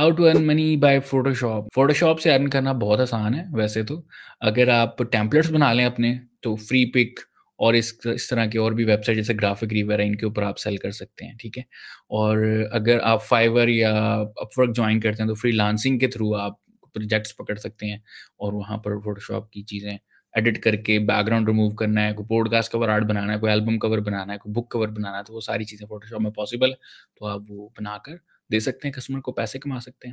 how to earn money by Photoshop Photoshop से earn करना बहुत आसान है वैसे तो अगर आप टेम्पलेट्स बना लें अपने तो फ्री पिक और इस इस तरह के और भी वेबसाइट जैसे ग्राफिक रिवर है इनके ऊपर आप सेल कर सकते हैं ठीक है और अगर आप फाइवर या अपवर्क ज्वाइन करते हैं तो फ्री लांसिंग के थ्रू आप प्रोजेक्ट्स पकड़ सकते हैं और वहाँ पर फोटोशॉप की चीज़ें एडिट करके बैकग्राउंड रिमूव करना है कोई पॉडकास्ट कवर आर्ट बनाना है कोई एल्बम कवर बनाना है कोई बुक कवर बनाना है तो वो सारी चीज़ें फोटोशॉप में पॉसिबल है तो आप वो बनाकर दे सकते हैं कस्टमर को पैसे कमा सकते हैं